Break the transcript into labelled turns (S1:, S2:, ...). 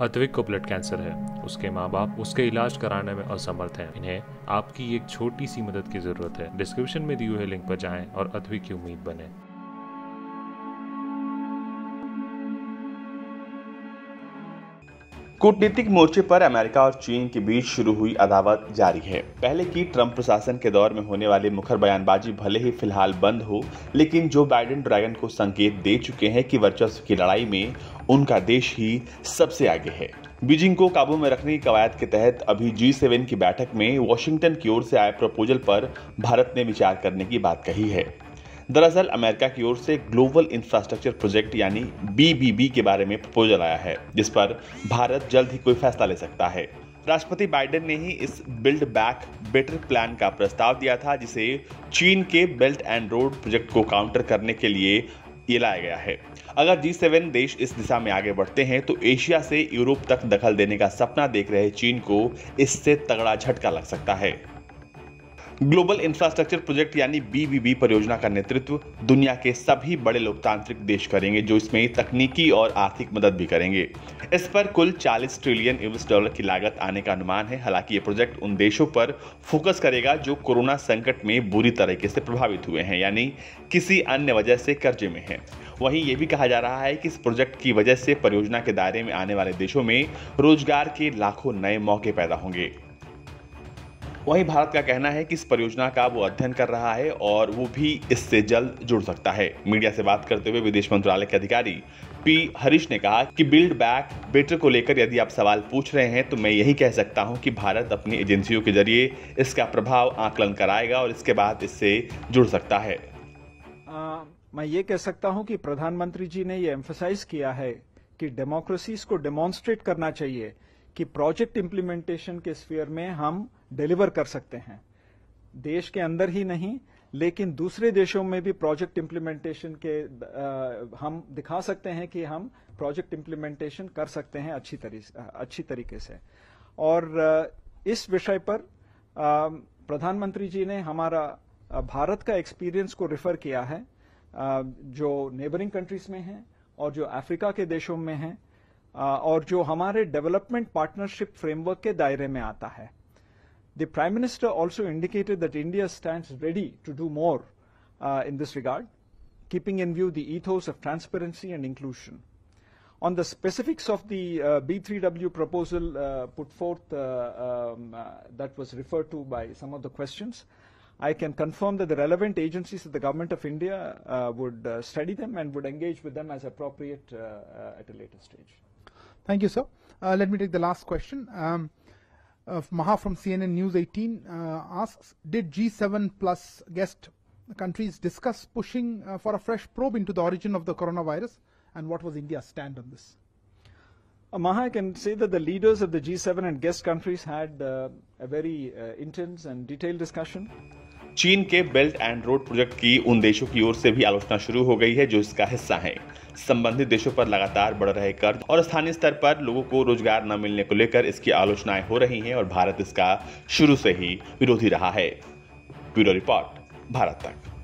S1: अद्विक को blood cancer है उसके माँ बाप उसके इलाज कराने में असमर्थ हैं इन्हें आपकी एक छोटी सी मदद की जरूरत है डिस्क्रिप्शन में दिए हुए लिंक पर जाएं और अद्विक की उम्मीद बने कूटनीतिक मोर्चे पर अमेरिका और चीन के बीच शुरू हुई अदावत जारी है पहले की ट्रंप प्रशासन के दौर में होने वाली मुखर बयानबाजी भले ही फिलहाल बंद हो लेकिन जो बाइडेन ड्रैगन को संकेत दे चुके हैं कि वर्चस्व की लड़ाई में उनका देश ही सबसे आगे है बीजिंग को काबू में रखने की कवायद के तहत अभी जी सेवन की बैठक में वॉशिंगटन की ओर से आए प्रपोजल पर भारत ने विचार करने की बात कही है दरअसल अमेरिका की ओर से ग्लोबल इंफ्रास्ट्रक्चर प्रोजेक्ट यानी बीबीबी के बारे में प्रपोजल आया है जिस पर भारत जल्द ही कोई फैसला ले सकता है राष्ट्रपति बाइडेन ने ही इस बिल्ड बैक बेटर प्लान का प्रस्ताव दिया था जिसे चीन के बेल्ट एंड रोड प्रोजेक्ट को काउंटर करने के लिए ये लाया गया है अगर जी सेवन देश इस दिशा में आगे बढ़ते हैं तो एशिया से यूरोप तक दखल देने का सपना देख रहे चीन को इससे तगड़ा झटका लग सकता है ग्लोबल इंफ्रास्ट्रक्चर प्रोजेक्ट यानी बीबीबी परियोजना का नेतृत्व दुनिया के सभी बड़े लोकतांत्रिक देश करेंगे जो इसमें तकनीकी और आर्थिक मदद भी करेंगे इस पर कुल 40 ट्रिलियन यूएस डॉलर की लागत आने का अनुमान है हालांकि ये प्रोजेक्ट उन देशों पर फोकस करेगा जो कोरोना संकट में बुरी तरीके से प्रभावित हुए हैं यानी किसी अन्य वजह से कर्जे में है वहीं ये भी कहा जा रहा है कि इस प्रोजेक्ट की वजह से परियोजना के दायरे में आने वाले देशों में रोजगार के लाखों नए मौके पैदा होंगे वहीं भारत का कहना है कि इस परियोजना का वो अध्ययन कर रहा है और वो भी इससे जल्द जुड़ सकता है मीडिया से बात करते हुए विदेश मंत्रालय के अधिकारी पी हरीश ने कहा कि बिल्ड बैक बेटर को लेकर यदि आप सवाल पूछ रहे हैं तो मैं यही कह सकता हूं कि भारत अपनी एजेंसियों के जरिए इसका प्रभाव आकलन कराएगा और इसके बाद इससे जुड़ सकता है
S2: आ, मैं ये कह सकता हूं कि प्रधानमंत्री जी ने ये एम्फोसाइज किया है कि डेमोक्रेसीज को डेमोन्स्ट्रेट करना चाहिए कि प्रोजेक्ट इम्प्लीमेंटेशन के स्फीयर में हम डिलीवर कर सकते हैं देश के अंदर ही नहीं लेकिन दूसरे देशों में भी प्रोजेक्ट इम्प्लीमेंटेशन के आ, हम दिखा सकते हैं कि हम प्रोजेक्ट इम्प्लीमेंटेशन कर सकते हैं अच्छी तरीके अच्छी तरीके से और इस विषय पर प्रधानमंत्री जी ने हमारा भारत का एक्सपीरियंस को रिफर किया है जो नेबरिंग कंट्रीज में है और जो अफ्रीका के देशों में है और जो हमारे डेवलपमेंट पार्टनरशिप फ्रेमवर्क के दायरे में आता है The Prime Minister also indicated that India stands ready to do more uh, in this regard, keeping in view the ethos of transparency and inclusion. On the specifics of the uh, B3W proposal uh, put forth uh, um, uh, that was referred to by some of the questions, I can confirm that the relevant agencies of the Government of India uh, would study them and would engage with them as appropriate at a later stage. Thank you, sir. let me take the last question. Um, uh, Maha from CNN News 18 uh, asks, did G7 plus guest countries discuss pushing uh, for a fresh probe into the origin of the coronavirus? And what was India's stand on this? Uh, Maha, I can say that the leaders of the G7 and guest countries had uh, a very uh, intense and detailed discussion.
S1: चीन के belt and road project की उन देशों की ओर से भी आलोचना शुरू हो गई है जो इसका हिस्सा हैं संबंधित देशों पर लगातार बढ़ रहे कर्ज और स्थानीय स्तर पर लोगों को रोजगार न मिलने को लेकर इसकी आलोचनाएं हो रही हैं और भारत इसका शुरू से ही विरोधी रहा है ब्यूरो रिपोर्ट भारत तक